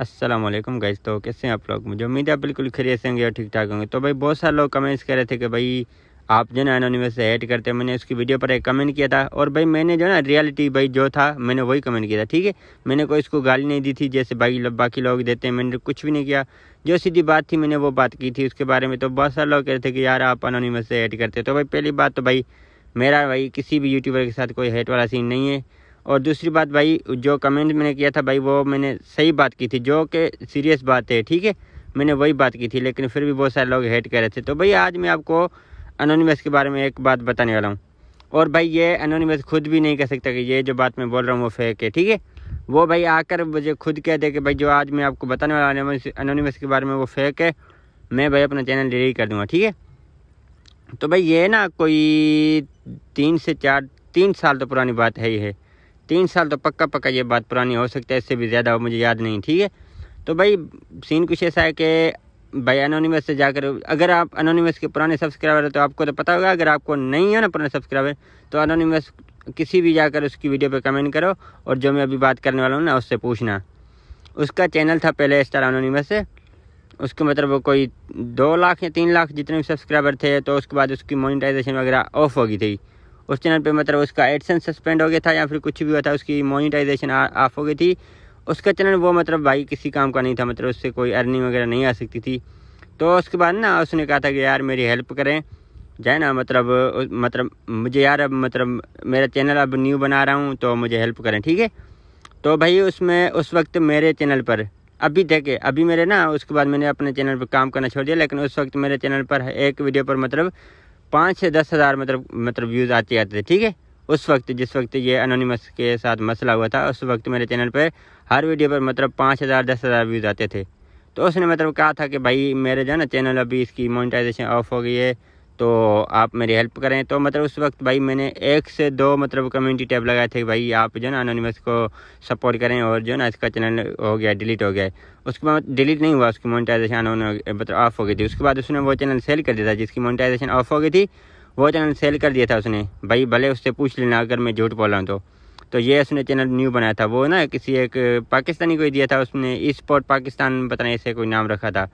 अस्सलाम वालेकुम गाइस तो कैसे हैं आप लोग मुझे उम्मीद है बिल्कुल खरीद से होंगे और ठीक ठाक होंगे तो भाई बहुत सारे लोग कमेंट्स कर रहे थे कि भाई आप जो ना अनोनिमस से ऐड करते हैं मैंने उसकी वीडियो पर एक कमेंट किया था और भाई मैंने जो ना रियलिटी भाई जो था मैंने वही कमेंट किया था ठीक है मैंने कोई इसको गाली नहीं दी थी जैसे बाकी लो, बाकी लोग देते हैं मैंने कुछ भी नहीं किया जो सीधी बात थी मैंने वो बात की थी उसके बारे में तो बहुत सारे लोग कह रहे थे कि यार आप अनोनिमस से ऐड करते तो भाई पहली बात तो भाई मेरा भाई किसी भी यूट्यूबर के साथ कोई हेट वाला सीन नहीं है और दूसरी बात भाई जो कमेंट मैंने किया था भाई वो मैंने सही बात की थी जो कि सीरियस बात है ठीक है मैंने वही बात की थी लेकिन फिर भी बहुत सारे लोग हेट कर रहे थे तो भाई आज मैं आपको अनोनीमस के बारे में एक बात बताने वाला हूँ और भाई ये अनोनीमस खुद भी नहीं कह सकता कि ये जो बात मैं बोल रहा हूँ वो फेक है ठीक है वो भाई आकर मुझे खुद कह दे कि भाई जो आज मैं आपको बताने वाला अनोनीमस के बारे में वो फेक है मैं भाई अपना चैनल डिलीट कर दूँगा ठीक है तो भाई ये ना कोई तीन से चार तीन साल तो पुरानी बात है ही है तीन साल तो पक्का पक्का ये बात पुरानी हो सकता है इससे भी ज़्यादा मुझे याद नहीं ठीक है तो भाई सीन कुछ ऐसा है कि भाई अनोनीमस से जाकर अगर आप अनोनीमस के पुराने सब्सक्राइबर हैं तो आपको तो पता होगा अगर आपको नहीं है ना पुराने सब्सक्राइबर तो अनोनीमस किसी भी जाकर उसकी वीडियो पर कमेंट करो और जो मैं अभी बात करने वाला हूँ ना उससे पूछना उसका चैनल था पहले स्टार अनोनीमस से उसके मतलब वो कोई दो लाख या तीन लाख जितने भी सब्सक्राइबर थे तो उसके बाद उसकी मोनिटाइजेशन वगैरह ऑफ हो गई थी उस चैनल पे मतलब उसका एडसन सस्पेंड हो गया था या फिर कुछ भी हुआ था उसकी मोनिटाइजेशन ऑफ हो गई थी उसका चैनल वो मतलब भाई किसी काम का नहीं था मतलब उससे कोई अर्निंग वगैरह नहीं आ सकती थी तो उसके बाद ना उसने कहा था कि यार मेरी हेल्प करें जाए ना मतलब मतलब मुझे यार अब मतलब मेरा चैनल अब न्यू बना रहा हूँ तो मुझे हेल्प करें ठीक है तो भाई उसमें उस वक्त मेरे चैनल पर अभी देखे अभी मेरे ना उसके बाद मैंने अपने चैनल पर काम करना छोड़ दिया लेकिन उस वक्त मेरे चैनल पर एक वीडियो पर मतलब पाँच से दस हज़ार मतलब मतलब व्यूज़ आते आते थे ठीक है उस वक्त जिस वक्त ये अनोनीमस के साथ मसला हुआ था उस वक्त मेरे चैनल पर हर वीडियो पर मतलब पाँच हज़ार दस हज़ार व्यूज़ आते थे तो उसने मतलब कहा था कि भाई मेरे जो है ना चैनल अभी इसकी मोनिटाइजेशन ऑफ हो गई है तो आप मेरी हेल्प करें तो मतलब उस वक्त भाई मैंने एक से दो मतलब कम्युनिटी टैब लगाए थे भाई आप जो ना अनोनिमस को सपोर्ट करें और जो ना इसका चैनल हो गया डिलीट हो गया उसके बाद डिलीट नहीं हुआ उसकी मोनिटाइजेशन अनोन मतलब ऑफ हो गई थी उसके बाद उसने वो चैनल सेल कर दिया था जिसकी मोनिटाइजेशन ऑफ हो गई थी वो चैनल सेल कर दिया था उसने भाई भले उससे पूछ लेना अगर मैं झूठ बोल रहा हूँ तो तो ये उसने चैनल न्यू बनाया था वो ना किसी एक पाकिस्तानी को दिया था उसने ई स्पोर्ट पाकिस्तान पता नहीं ऐसे कोई नाम रखा था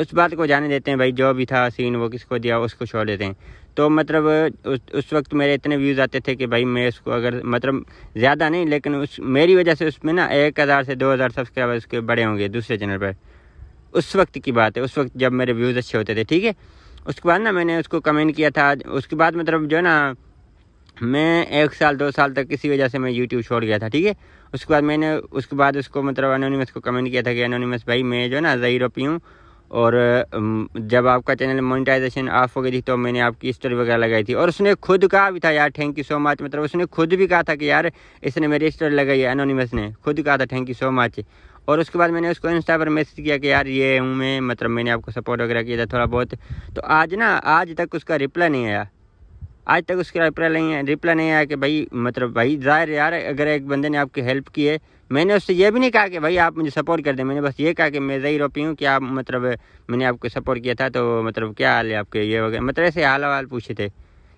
उस बात को जाने देते हैं भाई जो भी था सीन वो किसको दिया उसको छोड़ देते हैं तो मतलब उस, उस वक्त मेरे इतने व्यूज़ आते थे कि भाई मैं उसको अगर मतलब ज़्यादा नहीं लेकिन उस मेरी वजह से उसमें ना एक हज़ार से दो हज़ार सब्सक्राइबर उसके बड़े होंगे दूसरे चैनल पर उस वक्त की बात है उस वक्त जब मेरे व्यूज़ अच्छे होते थे ठीक है उसके बाद ना मैंने उसको कमेंट किया था उसके बाद मतलब जो ना मैं एक साल दो साल तक किसी वजह से मैं यूट्यूब छोड़ गया था ठीक है उसके बाद मैंने उसके बाद उसको मतलब अनोनीमस को कमेंट किया था कि अनोनीमस भाई मैं जो ना ज़ही रोपी हूँ और जब आपका चैनल मोनिटाइजेशन ऑफ हो गई थी तो मैंने आपकी स्टोरी वगैरह लगाई थी और उसने खुद कहा भी था यार थैंक यू सो मच मतलब उसने खुद भी कहा था कि यार इसने मेरी स्टोरी लगाई है एनोनिमस ने खुद कहा था थैंक यू सो मच और उसके बाद मैंने उसको इंस्टा पर मैसेज किया कि यार ये हूँ मैं मतलब मैंने आपको सपोर्ट वगैरह किया था थोड़ा बहुत तो आज ना आज तक उसका रिप्लाई नहीं आया आज तक उसका रिप्लाई नहीं है रिप्लाई नहीं आया कि भाई मतलब भाई ज़ाहिर यार अगर एक बंदे ने आपकी हेल्प की है मैंने उससे ये भी नहीं कहा कि भाई आप मुझे सपोर्ट कर दें मैंने बस ये कहा कि मैं जही रोपी हूँ कि आप मतलब मैंने आपको सपोर्ट किया था तो मतलब क्या हाल है आपके ये वगैरह मतलब ऐसे हाल हवाल पूछे थे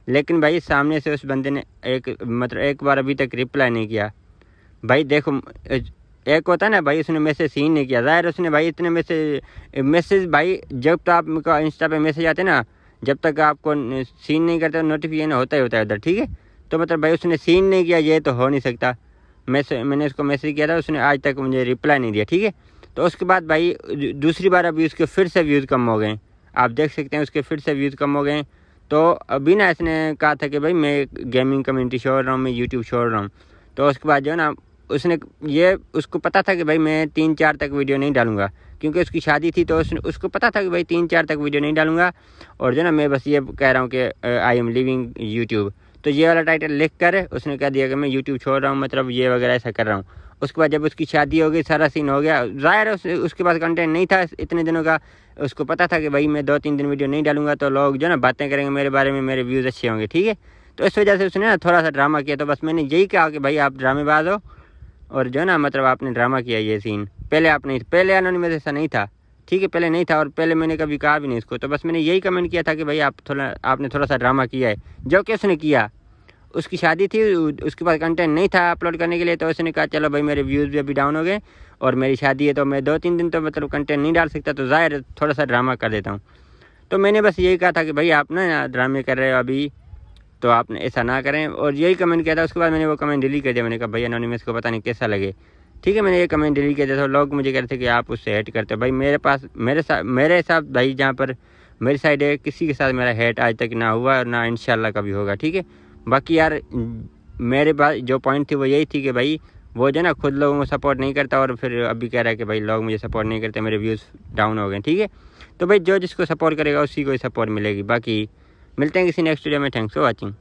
लेकिन भाई सामने से उस बंदे ने एक मतलब एक बार अभी तक रिप्लाई नहीं किया भाई देखो एक होता ना भाई उसने मैसेज सीन नहीं किया ज़ाहिर उसने भाई इतने मैसेज मैसेज भाई जब तो आप इंस्टा पे मैसेज आते ना जब तक आपको सीन नहीं करता नोटिफिकेशन होता ही होता है उधर ठीक है तो मतलब भाई उसने सीन नहीं किया ये तो हो नहीं सकता मैसे मैंने उसको मैसेज किया था उसने आज तक मुझे रिप्लाई नहीं दिया ठीक है तो उसके बाद भाई दूसरी बार अभी उसके फिर से व्यूज़ कम हो गए आप देख सकते हैं उसके फिर से व्यूज़ कम हो गए तो अभी ना इसने कहा था कि भाई मैं गेमिंग कम्युनिटी छोड़ रहा हूँ मैं यूट्यूब छोड़ रहा हूँ तो उसके बाद जो है ना उसने ये उसको पता था कि भाई मैं तीन चार तक वीडियो नहीं डालूंगा क्योंकि उसकी शादी थी तो उसने उसको पता था कि भाई तीन चार तक वीडियो नहीं डालूंगा और जो ना मैं बस ये कह रहा हूँ कि आई एम लिविंग यूट्यूब तो ये वाला टाइटल लिख कर उसने कह दिया कि मैं यूट्यूब छोड़ रहा हूँ मतलब ये वगैरह ऐसा कर रहा हूँ उसके बाद जब उसकी शादी हो गई सारा सीन हो गया ज़ाहिर उस, उसके पास कंटेंट नहीं था इतने दिनों का उसको पता था कि भाई मैं दो तीन दिन वीडियो नहीं डालूंगा तो लोग जो ना बातें करेंगे मेरे बारे में मेरे व्यूज़ अच्छे होंगे ठीक है तो इस वजह से उसने ना थोड़ा सा ड्रामा किया तो बस मैंने यही कहा कि भाई आप ड्रामेबाज हो और जो ना मतलब आपने ड्रामा किया ये सीन पहले आप नहीं पहले अनोनीमस ऐसा नहीं था ठीक है पहले नहीं था और पहले मैंने कभी कहा भी नहीं इसको तो बस मैंने यही कमेंट किया था कि भाई आप थोड़ा आपने थोड़ा सा ड्रामा किया है जो कि उसने किया उसकी शादी थी उसके पास कंटेंट नहीं था अपलोड करने के लिए तो उसने कहा चलो भाई मेरे व्यूज़ भी अभी डाउन हो गए और मेरी शादी है तो मैं दो तीन दिन तो मतलब कंटेंट नहीं डाल सकता तो ज़ाहिर थोड़ा सा ड्रामा कर देता हूँ तो मैंने बस यही कहा था कि भाई आप ना ड्रामे कर रहे हो अभी तो आप ऐसा ना करें और यही कमेंट किया था उसके बाद मैंने वो कमेंट डिलीट कर दिया मैंने कहा भैया नॉनिमस को पता नहीं कैसा लगे ठीक है मैंने ये कमेंट डिलीट किया था तो लोग मुझे कह रहे थे कि आप उससे हेट करते हो भाई मेरे पास मेरे साथ मेरे साथ भाई जहाँ पर मेरी साइड है किसी के साथ मेरा हेट आज तक ना हुआ और ना इन कभी होगा ठीक है बाकी यार मेरे पास जो पॉइंट थी वो यही थी कि भाई वो जो ना खुद लोगों को सपोर्ट नहीं करता और फिर अभी कह रहा है कि भाई लोग मुझे सपोर्ट नहीं करते मेरे व्यूज़ डाउन हो गए ठीक है तो भाई जो जिसको सपोर्ट करेगा उसी को ही सपोर्ट मिलेगी बाकी मिलते हैं किसी नेक्स्ट वीडियो में थैंक्स फॉर वॉचिंग